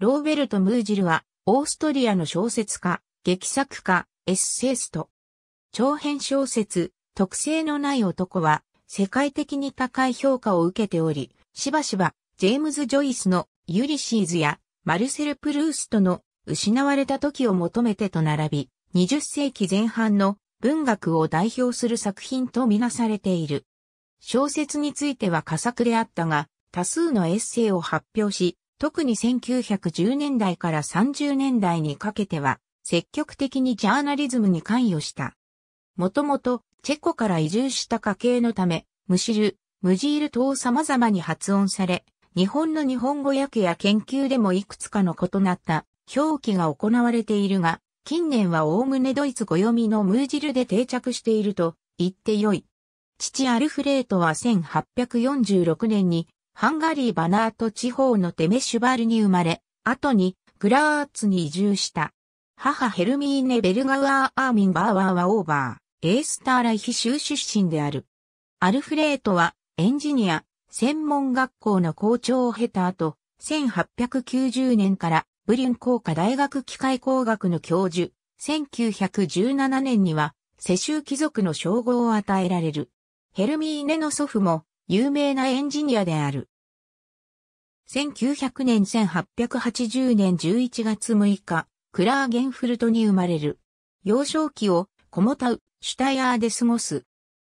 ローベルト・ムージルは、オーストリアの小説家、劇作家、エッセイスト。長編小説、特性のない男は、世界的に高い評価を受けており、しばしば、ジェームズ・ジョイスのユリシーズや、マルセル・プルーストの失われた時を求めてと並び、20世紀前半の文学を代表する作品とみなされている。小説については佳作であったが、多数のエッセイを発表し、特に1910年代から30年代にかけては、積極的にジャーナリズムに関与した。もともと、チェコから移住した家系のため、むしる、ムジール等様々に発音され、日本の日本語訳や研究でもいくつかの異なった表記が行われているが、近年はおおむねドイツ語読みのムージルで定着していると言ってよい。父アルフレートは1846年にハンガリー・バナート地方のテメシュバルに生まれ、後にグラーツに移住した。母ヘルミーネ・ベルガウアー・アーミン・バーワーはオーバー、エースター・ライヒ州出身である。アルフレートはエンジニア、専門学校の校長を経た後、1890年からブリュン工科大学機械工学の教授、1917年には世襲貴族の称号を与えられる。ヘルミーネの祖父も有名なエンジニアである。1900年1880年11月6日、クラーゲンフルトに生まれる。幼少期をコモタウ、シュタイヤーで過ごす。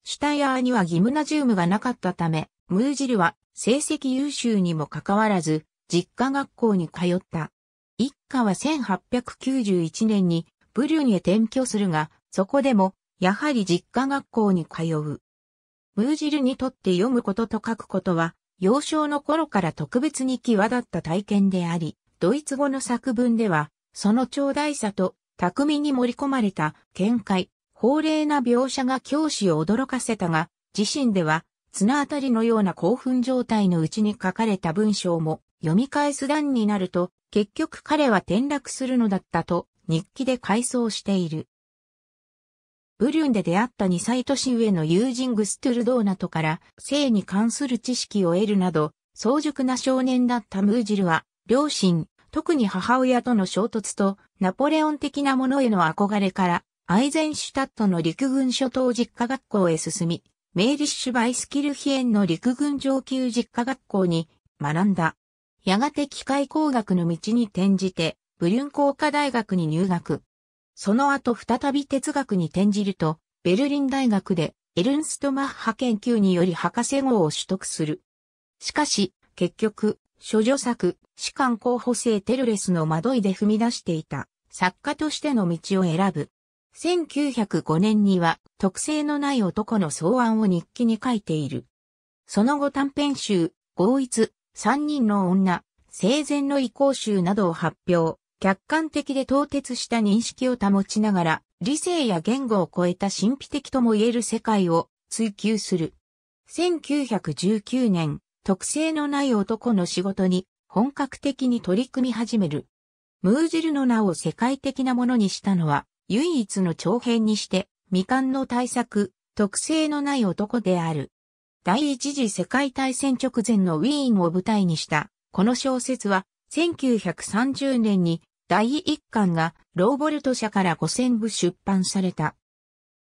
シュタイヤーにはギムナジウムがなかったため、ムージルは成績優秀にもかかわらず、実家学校に通った。一家は1891年にブリュンへ転居するが、そこでも、やはり実家学校に通う。ムージルにとって読むことと書くことは、幼少の頃から特別に際立った体験であり、ドイツ語の作文では、その長大さと巧みに盛り込まれた見解、法令な描写が教師を驚かせたが、自身では綱当たりのような興奮状態のうちに書かれた文章も読み返す段になると、結局彼は転落するのだったと日記で回想している。ブリュンで出会った2歳年上の友人グストゥルドーナトから性に関する知識を得るなど、早熟な少年だったムージルは、両親、特に母親との衝突と、ナポレオン的なものへの憧れから、アイゼンシュタットの陸軍諸島実家学校へ進み、メーリッシュ・バイスキルヒエンの陸軍上級実家学校に学んだ。やがて機械工学の道に転じて、ブリュン工科大学に入学。その後再び哲学に転じると、ベルリン大学でエルンスト・マッハ研究により博士号を取得する。しかし、結局、諸女作、士官候補生テルレスの惑いで踏み出していた、作家としての道を選ぶ。1905年には、特性のない男の草案を日記に書いている。その後短編集、合一、三人の女、生前の移行集などを発表。客観的で凍結した認識を保ちながら、理性や言語を超えた神秘的とも言える世界を追求する。1919年、特性のない男の仕事に本格的に取り組み始める。ムージルの名を世界的なものにしたのは、唯一の長編にして、未完の対策、特性のない男である。第一次世界大戦直前のウィーンを舞台にした、この小説は、1930年に第1巻がローボルト社から5000部出版された。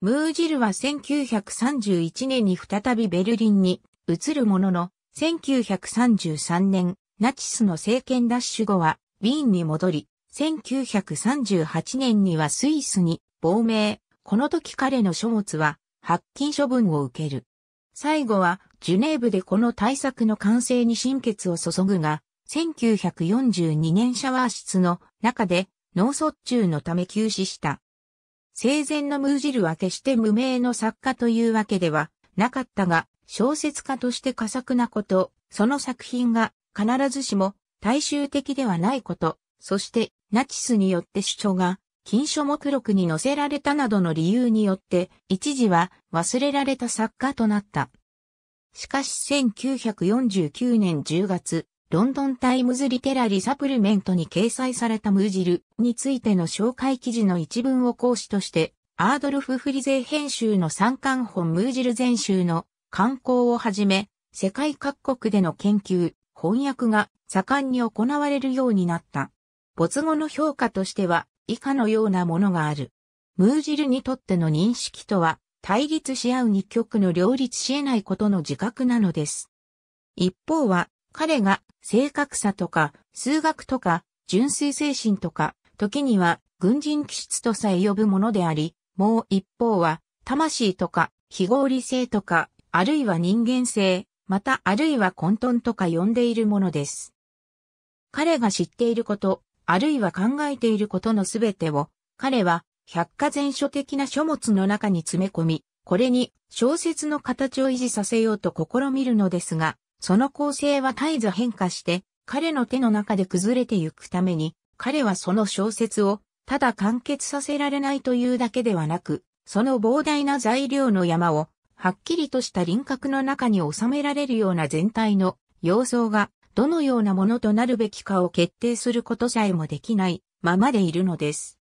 ムージルは1931年に再びベルリンに移るものの、1933年、ナチスの政権ダッシュ後は、ウィーンに戻り、1938年にはスイスに亡命。この時彼の書物は、発禁処分を受ける。最後は、ジュネーブでこの対策の完成に心血を注ぐが、1942年シャワー室の中で脳卒中のため休止した。生前のムージルは決して無名の作家というわけではなかったが、小説家として過作なこと、その作品が必ずしも大衆的ではないこと、そしてナチスによって主張が禁書目録に載せられたなどの理由によって、一時は忘れられた作家となった。しかし1949年10月、ロンドンタイムズリテラリサプリメントに掲載されたムージルについての紹介記事の一文を講師として、アードルフ・フリゼー編集の三冠本ムージル全集の刊行をはじめ、世界各国での研究、翻訳が盛んに行われるようになった。没後の評価としては以下のようなものがある。ムージルにとっての認識とは、対立し合う二極の両立し得ないことの自覚なのです。一方は、彼が正確さとか、数学とか、純粋精神とか、時には軍人気質とさえ呼ぶものであり、もう一方は、魂とか、非合理性とか、あるいは人間性、またあるいは混沌とか呼んでいるものです。彼が知っていること、あるいは考えていることのすべてを、彼は百科全書的な書物の中に詰め込み、これに小説の形を維持させようと試みるのですが、その構成は絶えず変化して、彼の手の中で崩れてゆくために、彼はその小説を、ただ完結させられないというだけではなく、その膨大な材料の山を、はっきりとした輪郭の中に収められるような全体の様相が、どのようなものとなるべきかを決定することさえもできないままでいるのです。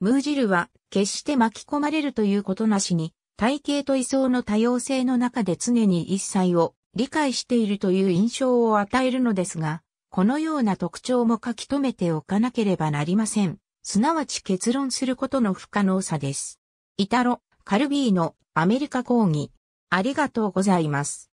ムージルは、決して巻き込まれるということなしに、体系と位相の多様性の中で常に一切を理解しているという印象を与えるのですが、このような特徴も書き留めておかなければなりません。すなわち結論することの不可能さです。イタロ・カルビーのアメリカ講義。ありがとうございます。